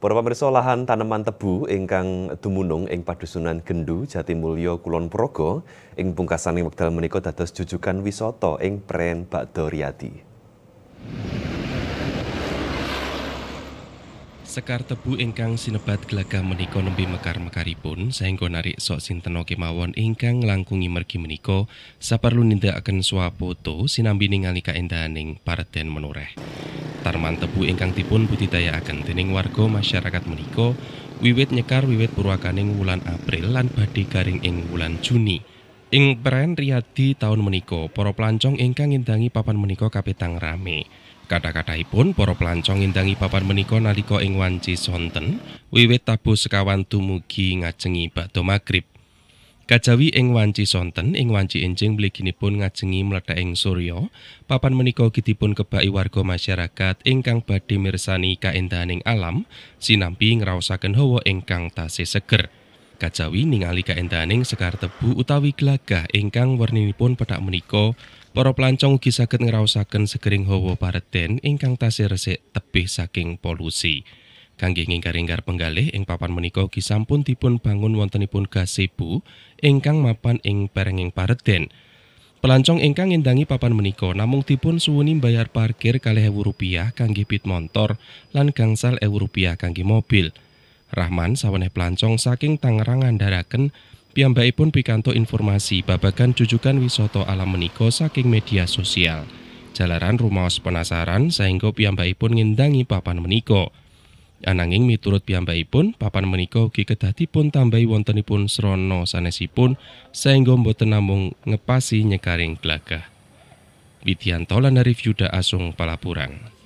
Para pemirsa lahan tanaman tebu ingkang dumunung ing padusunan Gendu Jatimulyo Kulon Progo ing pungkasaning wekdal menika dados jujukan wisata ing Pren Bakdo Sekar tebu ingkang sinebat gelagah menika nembe mekar-mekaripun saengga narik sok sintena kemawon ingkang langkungi mergi menika saperlu nindakaken swapoto sinambi ningali kaendahaning paraden menoreh. Tarman tebu ingkang dipun budidaya akan dening warga masyarakat meniko, wiwit nyekar wiwit purwakaning wulan April lan badi garing ing wulan Juni. Ing peren Riyadi tahun meniko, para pelancong ingkang ngindangi papan meniko kapetang rame. Kata-kataipun para pelancong ngindangi papan menika nalika ing wanci sonten, wiwit tabuh sekawan tumugi ngajengi bakdo magrib. Kajawi ing wanci sonten ing wanci enjing mliginipun ngajengi mlethak ing surya, papan menika ugi pun kebaki warga masyarakat ingkang badhe mirsani kaendahaning alam sinampi ngraosaken hawa ingkang tasih seger. Kajawi ningali kaendahaning sekar tebu utawi glagah ingkang werninipun pedak menika, para pelancong ugi saged ngraosaken segering hawa pareden ingkang tasih resik tebih saking polusi. Kangge ngingkar-ingkar penggalih ing papan menika ugi sampun dipun bangun wontenipun gazebo ingkang mapan ing perenging pareden. Pelancong ingkang ngendangi papan menika namung dipun suwuni bayar parkir kalih ewu rupiah kangge pit motor, lan gangsal ewu rupiah kangge mobil. Rahman sawaneh pelancong saking Tangerang ngandharaken piyambakipun pikanto informasi babagan jujukan wisata alam menika saking media sosial. Jalaran rumaos penasaran sehingga piyambakipun ngendangi papan menika. Ananging miturut piyambakipun papan menika ugi kedah dipun tambahi wontenipun srana sanesipun saengga boten namung ngepasi nyekaring glagah. Widyanto lan Arif Yuda Asung Palapurang.